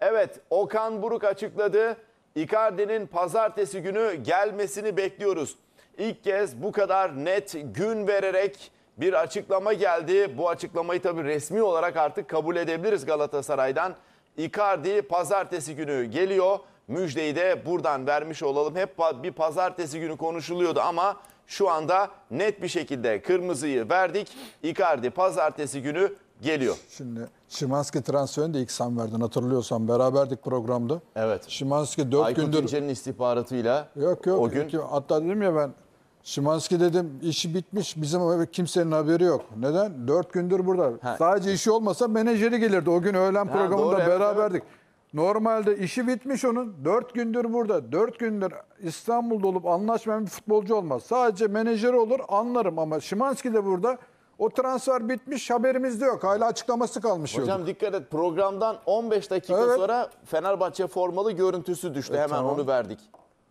Evet Okan Buruk açıkladı. Icardi'nin pazartesi günü gelmesini bekliyoruz. İlk kez bu kadar net gün vererek bir açıklama geldi. Bu açıklamayı tabii resmi olarak artık kabul edebiliriz Galatasaray'dan. Icardi pazartesi günü geliyor. Müjdeyi de buradan vermiş olalım. Hep bir pazartesi günü konuşuluyordu ama şu anda net bir şekilde kırmızıyı verdik. Icardi pazartesi günü geliyor. Şimdi Şimanski transferini de ilk sen verdin hatırlıyorsan beraberdik programda. Evet. Şimanski 4 Aykut gündür... Aykut istihbaratıyla yok, yok, o gün... hatta dedim ya ben Şimanski dedim işi bitmiş bizim kimsenin haberi yok. Neden? 4 gündür burada. Ha. Sadece işi olmasa menajeri gelirdi. O gün öğlen ha, programında doğru, beraberdik. Evet, evet. Normalde işi bitmiş onun. Dört gündür burada. Dört gündür İstanbul'da olup anlaşmayan bir futbolcu olmaz. Sadece menajeri olur anlarım ama Şimanski de burada. O transfer bitmiş haberimiz de yok. Hala açıklaması kalmış. Hocam yorduk. dikkat et programdan 15 dakika evet. sonra Fenerbahçe formalı görüntüsü düştü. E, Hemen tamam. onu verdik.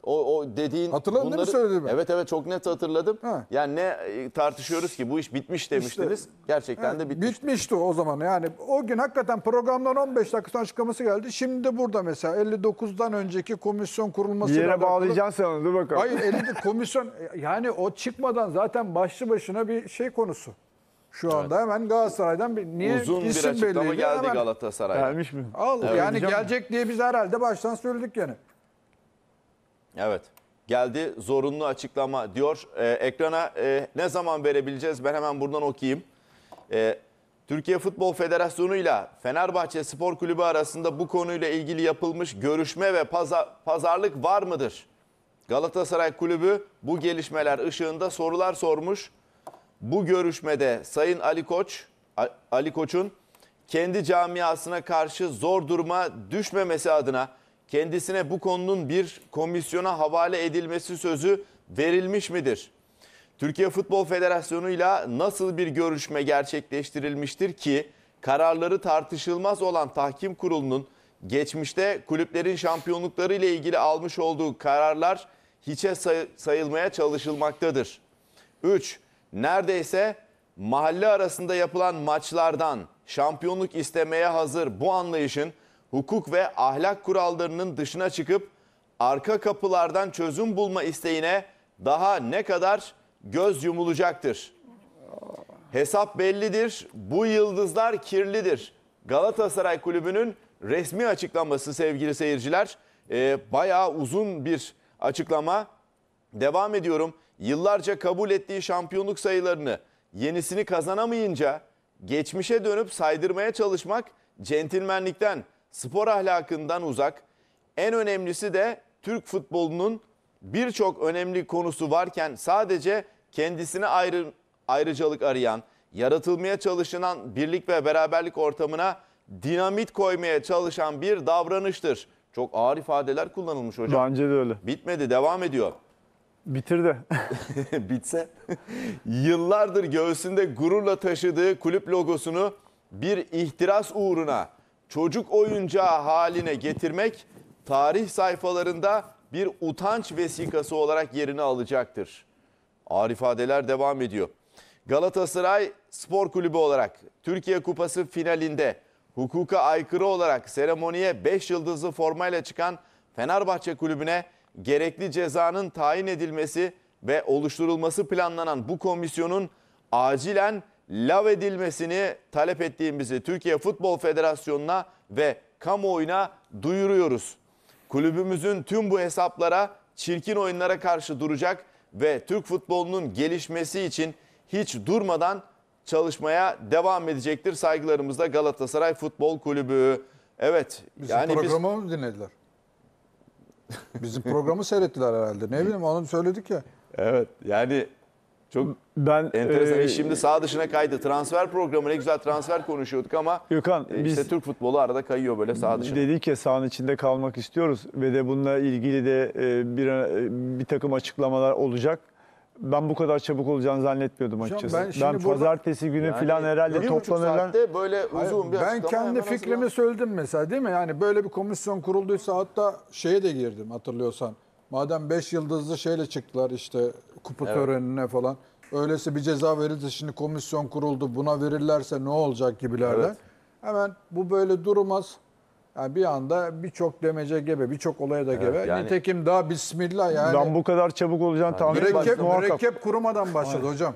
O, o dediğin... Hatırladın bunları, değil mi söyledim? Evet evet çok net hatırladım. Ha. Yani ne e, tartışıyoruz ki bu iş bitmiş demiştiniz. İşte, Gerçekten evet, de bitmişti. Bitmişti o zaman yani. O gün hakikaten programdan 15 dakika açıklaması geldi. Şimdi de burada mesela 59'dan önceki komisyon kurulması... Bir yere bağlayacaksın sen onu dur bakalım. Hayır 50, komisyon yani o çıkmadan zaten başlı başına bir şey konusu. Şu anda hemen Galatasaray'dan bir niye Uzun bir isim açıklama geldi hemen- Galatasaray'dan. Gelmiş mi? Al, yani gelecek diye biz herhalde baştan söyledik yani. Evet. Geldi zorunlu açıklama diyor. Ee, ekrana e, ne zaman verebileceğiz? Ben hemen buradan okuyayım. Ee, Türkiye Futbol Federasyonu ile Fenerbahçe Spor Kulübü arasında bu konuyla ilgili yapılmış görüşme ve paza- pazarlık var mıdır? Galatasaray Kulübü bu gelişmeler ışığında sorular sormuş. Bu görüşmede Sayın Ali Koç, Ali Koç'un kendi camiasına karşı zor duruma düşmemesi adına kendisine bu konunun bir komisyona havale edilmesi sözü verilmiş midir? Türkiye Futbol Federasyonu ile nasıl bir görüşme gerçekleştirilmiştir ki kararları tartışılmaz olan tahkim kurulunun geçmişte kulüplerin şampiyonlukları ile ilgili almış olduğu kararlar hiçe sayılmaya çalışılmaktadır. 3 neredeyse mahalle arasında yapılan maçlardan şampiyonluk istemeye hazır bu anlayışın hukuk ve ahlak kurallarının dışına çıkıp arka kapılardan çözüm bulma isteğine daha ne kadar göz yumulacaktır? Hesap bellidir, bu yıldızlar kirlidir. Galatasaray Kulübü'nün resmi açıklaması sevgili seyirciler. E, bayağı uzun bir açıklama. Devam ediyorum. Yıllarca kabul ettiği şampiyonluk sayılarını yenisini kazanamayınca geçmişe dönüp saydırmaya çalışmak centilmenlikten, spor ahlakından uzak. En önemlisi de Türk futbolunun birçok önemli konusu varken sadece kendisine ayrı, ayrıcalık arayan, yaratılmaya çalışılan birlik ve beraberlik ortamına dinamit koymaya çalışan bir davranıştır. Çok ağır ifadeler kullanılmış hocam. Bence de öyle. Bitmedi, devam ediyor. Bitirdi. Bitse. Yıllardır göğsünde gururla taşıdığı kulüp logosunu bir ihtiras uğruna çocuk oyuncağı haline getirmek tarih sayfalarında bir utanç vesikası olarak yerini alacaktır. Ağır ifadeler devam ediyor. Galatasaray Spor Kulübü olarak Türkiye Kupası finalinde hukuka aykırı olarak seremoniye 5 yıldızlı formayla çıkan Fenerbahçe Kulübü'ne gerekli cezanın tayin edilmesi ve oluşturulması planlanan bu komisyonun acilen lav edilmesini talep ettiğimizi Türkiye Futbol Federasyonu'na ve kamuoyuna duyuruyoruz. Kulübümüzün tüm bu hesaplara, çirkin oyunlara karşı duracak ve Türk futbolunun gelişmesi için hiç durmadan çalışmaya devam edecektir. saygılarımızda Galatasaray Futbol Kulübü. Evet. Bizim yani programı biz... mı dinlediler? Bizim programı seyrettiler herhalde. Ne bileyim onu söyledik ya. Evet yani çok ben enteresan. E, Şimdi sağ dışına kaydı. Transfer programı ne güzel transfer konuşuyorduk ama Gökhan, e, işte biz, Türk futbolu arada kayıyor böyle sağ dışına. Dedik ya sağın içinde kalmak istiyoruz ve de bununla ilgili de e, bir, e, bir takım açıklamalar olacak ben bu kadar çabuk olacağını zannetmiyordum açıkçası. ben Ben, şimdi burada- pazartesi günü Yani falan herhalde bir toplanırlar. böyle uzun bir ben kendi yapmanız fikrimi lazım. söyledim mesela değil mi? Yani böyle bir komisyon kurulduysa hatta şeye de girdim hatırlıyorsan. Madem 5 yıldızlı şeyle çıktılar işte kupa törenine falan. Öylesi bir ceza verilse şimdi komisyon kuruldu buna verirlerse ne olacak gibilerden. Hemen bu böyle durmaz. Yani bir anda birçok demece gebe, birçok olaya da gebe. Evet, yani- Nitekim daha bismillah yani. Ben bu kadar çabuk olacağını tahmin etmezdim. Mürekkep, muhakkak. mürekkep kurumadan başladı hocam.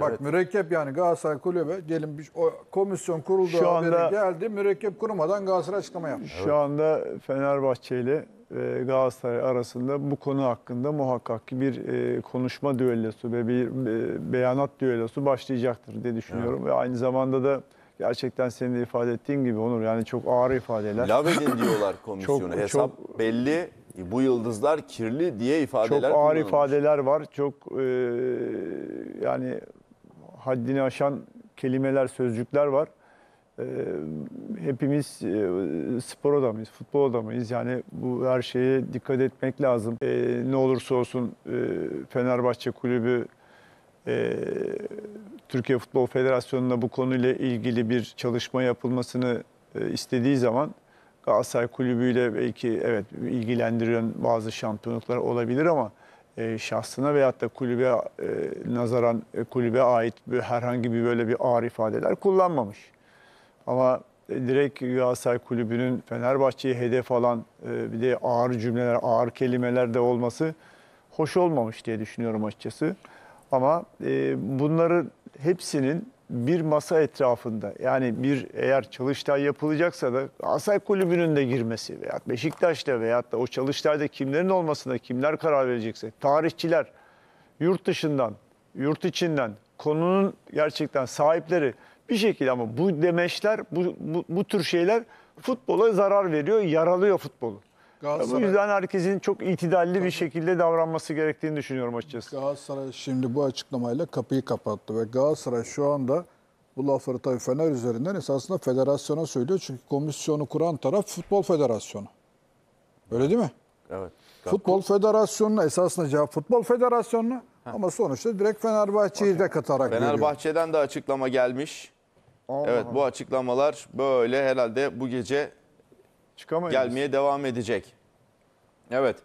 Bak mürekkep yani Galatasaray Kulübü diyelim bir, o komisyon kuruldu Şu anda- geldi. Mürekkep kurumadan Galatasaray açıklama yapmış. Şu anda Fenerbahçe ile e, Galatasaray arasında bu konu hakkında muhakkak bir e, konuşma düellosu ve bir e, beyanat düellosu başlayacaktır diye düşünüyorum. Ve aynı zamanda da Gerçekten senin de ifade ettiğin gibi Onur yani çok ağır ifadeler. Lavedin diyorlar komisyonu. Çok- belli. Bu yıldızlar kirli diye ifadeler Çok ağır ifadeler var. Çok e, yani haddini aşan kelimeler, sözcükler var. E, hepimiz e, spor adamıyız, futbol adamıyız. Yani bu her şeye dikkat etmek lazım. E, ne olursa olsun e, Fenerbahçe kulübü e, Türkiye Futbol Federasyonu'na bu konuyla ilgili bir çalışma yapılmasını e, istediği zaman Galatasaray Kulübü'yle belki evet ilgilendirilen bazı şampiyonluklar olabilir ama e, şahsına veyahut da kulübe e, nazaran e, kulübe ait bir, herhangi bir böyle bir ağır ifadeler kullanmamış. Ama e, direkt Galatasaray Kulübü'nün Fenerbahçe'yi hedef alan e, bir de ağır cümleler, ağır kelimeler de olması hoş olmamış diye düşünüyorum açıkçası. Ama e, bunların hepsinin bir masa etrafında yani bir eğer çalıştay yapılacaksa da Asay Kulübü'nün de girmesi veya Beşiktaş'ta veya da o çalıştayda kimlerin olmasına kimler karar verecekse tarihçiler yurt dışından, yurt içinden konunun gerçekten sahipleri bir şekilde ama bu demeçler bu, bu, bu tür şeyler futbola zarar veriyor, yaralıyor futbolu. Galatasaray. Bu yüzden herkesin çok itidalli Tabii. bir şekilde davranması gerektiğini düşünüyorum açıkçası. Galatasaray şimdi bu açıklamayla kapıyı kapattı ve Galatasaray şu anda bu lafları tabii Fener üzerinden esasında federasyona söylüyor. Çünkü komisyonu kuran taraf Futbol Federasyonu. Öyle değil mi? Evet. Futbol Federasyonu'na esasında cevap Futbol Federasyonu'na ama sonuçta direkt Fenerbahçe'yi de katarak Fenerbahçe'den de açıklama gelmiş. Allah evet Allah. bu açıklamalar böyle herhalde bu gece Çıkamayız. gelmeye devam edecek. Evet.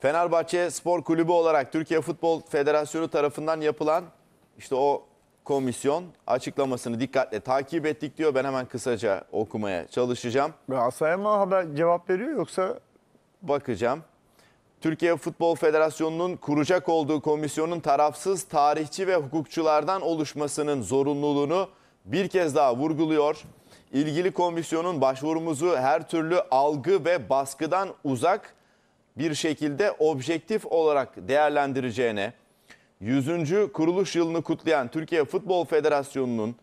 Fenerbahçe Spor Kulübü olarak Türkiye Futbol Federasyonu tarafından yapılan işte o komisyon açıklamasını dikkatle takip ettik diyor. Ben hemen kısaca okumaya çalışacağım. Galatasaray'a mı haber cevap veriyor yoksa? Bakacağım. Türkiye Futbol Federasyonu'nun kuracak olduğu komisyonun tarafsız tarihçi ve hukukçulardan oluşmasının zorunluluğunu bir kez daha vurguluyor. İlgili komisyonun başvurumuzu her türlü algı ve baskıdan uzak bir şekilde objektif olarak değerlendireceğine, 100. kuruluş yılını kutlayan Türkiye Futbol Federasyonu'nun,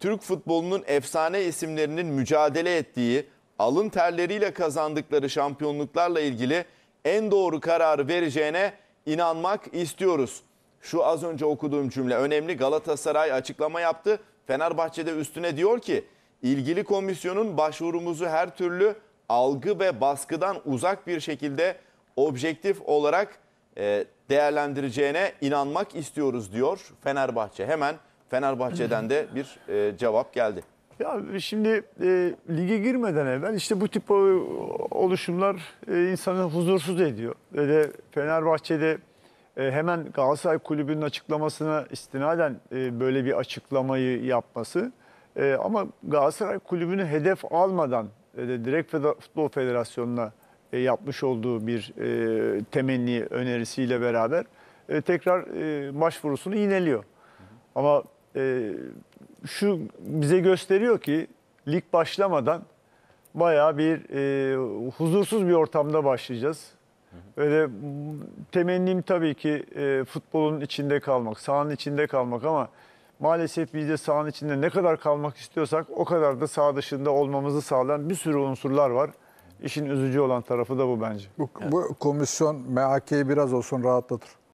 Türk futbolunun efsane isimlerinin mücadele ettiği, alın terleriyle kazandıkları şampiyonluklarla ilgili en doğru kararı vereceğine inanmak istiyoruz. Şu az önce okuduğum cümle önemli. Galatasaray açıklama yaptı. Fenerbahçe'de üstüne diyor ki ilgili komisyonun başvurumuzu her türlü algı ve baskıdan uzak bir şekilde objektif olarak e, değerlendireceğine inanmak istiyoruz diyor Fenerbahçe. Hemen Fenerbahçe'den de bir e, cevap geldi. Ya şimdi e, lige girmeden evvel işte bu tip oluşumlar e, insanı huzursuz ediyor. Ve de Fenerbahçe'de e, hemen Galatasaray Kulübü'nün açıklamasına istinaden e, böyle bir açıklamayı yapması e, ama Galatasaray Kulübü'nü hedef almadan e, direkt Futbol Federasyonu'na e, yapmış olduğu bir e, temenni önerisiyle beraber e, tekrar e, başvurusunu ineliyor. Ama e, şu bize gösteriyor ki lig başlamadan bayağı bir e, huzursuz bir ortamda başlayacağız. Öyle temennim tabii ki e, futbolun içinde kalmak, sahanın içinde kalmak ama maalesef biz de sahanın içinde ne kadar kalmak istiyorsak o kadar da saha dışında olmamızı sağlayan bir sürü unsurlar var. İşin üzücü olan tarafı da bu bence. Bu, bu komisyon MHK'yi biraz olsun rahatlatır.